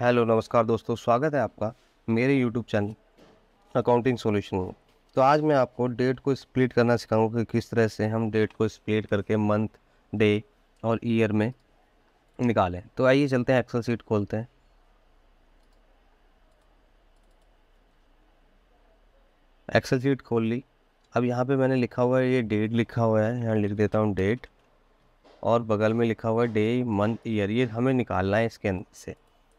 hello नमस्कार दोस्तों स्वागत है आपका मेरे यूट्यूब चैनल अकाउंटिंग सॉल्यूशन में तो आज मैं आपको डेट को स्प्लिट करना सिखाऊंगा कि किस तरह से हम डेट को स्प्लिट करके मंथ डे और ईयर में निकालें तो आइए चलते हैं एक्सेल सीट खोलते हैं एक्सेल सीट खोल ली अब यहाँ पे मैंने लिखा हुआ है ये डेट लिखा हुआ है यहाँ लिख देता हूँ डेट और बगल में लिखा हुआ है डे मंथ ईयर ये हमें निकालना है इसके अंदर से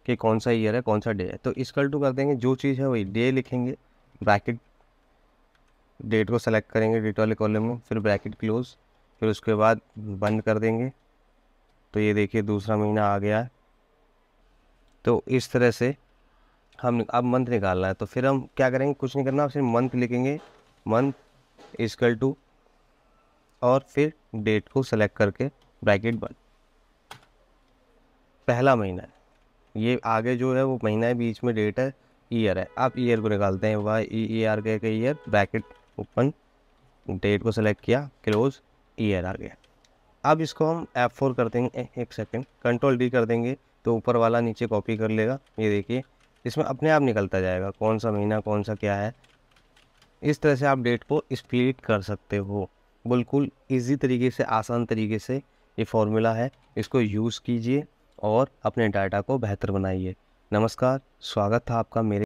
कि कौन सा ईयर है कौन सा डे है तो इसकल टू कर देंगे जो चीज़ है वही डे लिखेंगे ब्रैकेट डेट को सेलेक्ट करेंगे डेट वाले कॉलम में फिर ब्रैकेट क्लोज फिर उसके बाद बंद कर देंगे तो ये देखिए दूसरा महीना आ गया है तो इस तरह से हम अब मंथ निकालना है तो फिर हम क्या करेंगे कुछ नहीं करना फिर मंथ लिखेंगे मंथ इसकल टू और फिर डेट को सेलेक्ट करके ब्रैकेट बंद पहला महीना है ये आगे जो है वो महीना है बीच में डेट है ईयर है आप ईयर को निकालते हैं वाई ई ई आर गए का ईयर ब्रैकेट ओपन डेट को सेलेक्ट किया क्लोज ईयर आ गया अब इसको हम एफ फोर कर देंगे एक सेकेंड कंट्रोल डी कर देंगे तो ऊपर वाला नीचे कॉपी कर लेगा ये देखिए इसमें अपने आप निकलता जाएगा कौन सा महीना कौन सा क्या है इस तरह से आप डेट को स्प्लिट कर सकते हो बिल्कुल इजी तरीके से आसान तरीके से ये फॉर्मूला है इसको यूज़ कीजिए और अपने डाटा को बेहतर बनाइए नमस्कार स्वागत था आपका मेरे